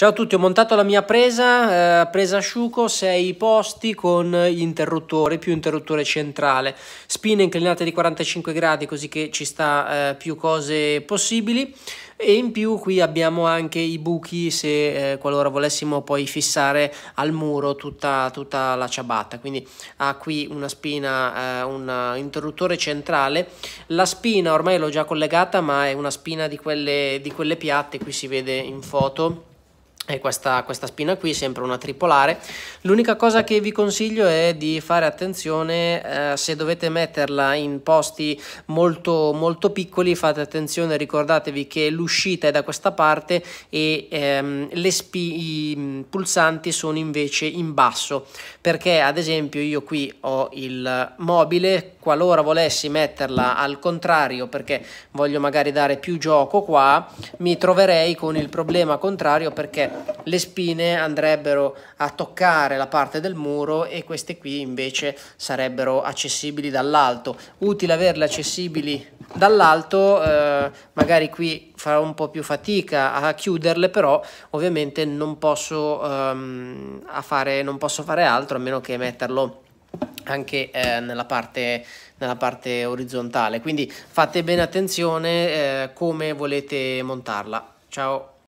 Ciao a tutti, ho montato la mia presa, eh, presa asciuco, 6 posti con interruttore più interruttore centrale, spina inclinata di 45 gradi così che ci sta eh, più cose possibili e in più qui abbiamo anche i buchi se eh, qualora volessimo poi fissare al muro tutta, tutta la ciabatta quindi ha qui una spina eh, un interruttore centrale la spina ormai l'ho già collegata ma è una spina di quelle, di quelle piatte qui si vede in foto è questa, questa, spina qui, sempre una tripolare. L'unica cosa che vi consiglio è di fare attenzione eh, se dovete metterla in posti molto, molto piccoli, fate attenzione, ricordatevi che l'uscita è da questa parte e ehm, i pulsanti sono invece in basso, perché ad esempio io qui ho il mobile, qualora volessi metterla al contrario perché voglio magari dare più gioco qua, mi troverei con il problema contrario perché le spine andrebbero a toccare la parte del muro e queste qui invece sarebbero accessibili dall'alto. Utile averle accessibili dall'alto, eh, magari qui farò un po' più fatica a chiuderle, però ovviamente non posso, ehm, fare, non posso fare altro a meno che metterlo anche eh, nella, parte, nella, parte, orizzontale. Quindi fate bene attenzione eh, come volete montarla. Ciao!